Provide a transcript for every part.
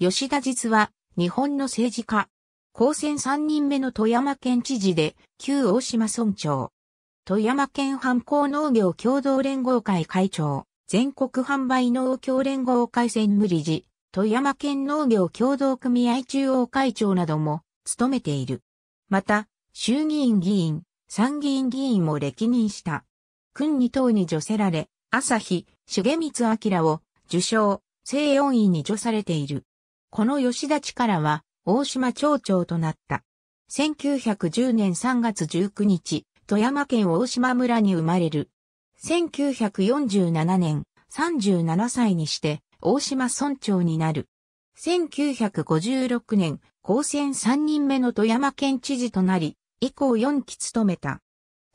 吉田実は、日本の政治家。公選3人目の富山県知事で、旧大島村長。富山県藩校農業協同連合会会長、全国販売農協連合会専務理事、富山県農業協同組合中央会長なども務めている。また、衆議院議員、参議院議員も歴任した。君二等に助せられ、朝日、重光明を受賞、正四院に助されている。この吉田地からは、大島町長となった。1910年3月19日、富山県大島村に生まれる。1947年、37歳にして、大島村長になる。1956年、高専3人目の富山県知事となり、以降4期務めた。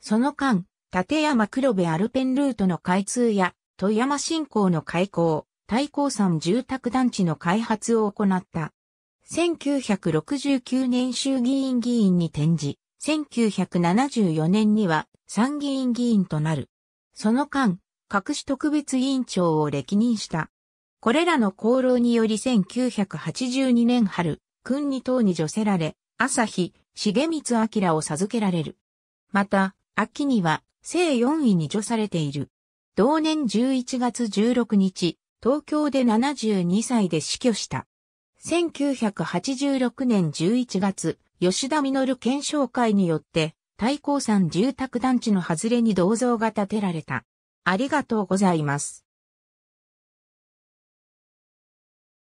その間、立山黒部アルペンルートの開通や、富山振興の開港、太抗山住宅団地の開発を行った。1969年衆議院議員に転じ、1974年には参議院議員となる。その間、各種特別委員長を歴任した。これらの功労により1982年春、君に党に除せられ、朝日、重光明を授けられる。また、秋には、正4位に除されている。同年11月16日、東京で72歳で死去した。1986年11月、吉田稔検証会によって、太閤山住宅団地の外れに銅像が建てられた。ありがとうございます。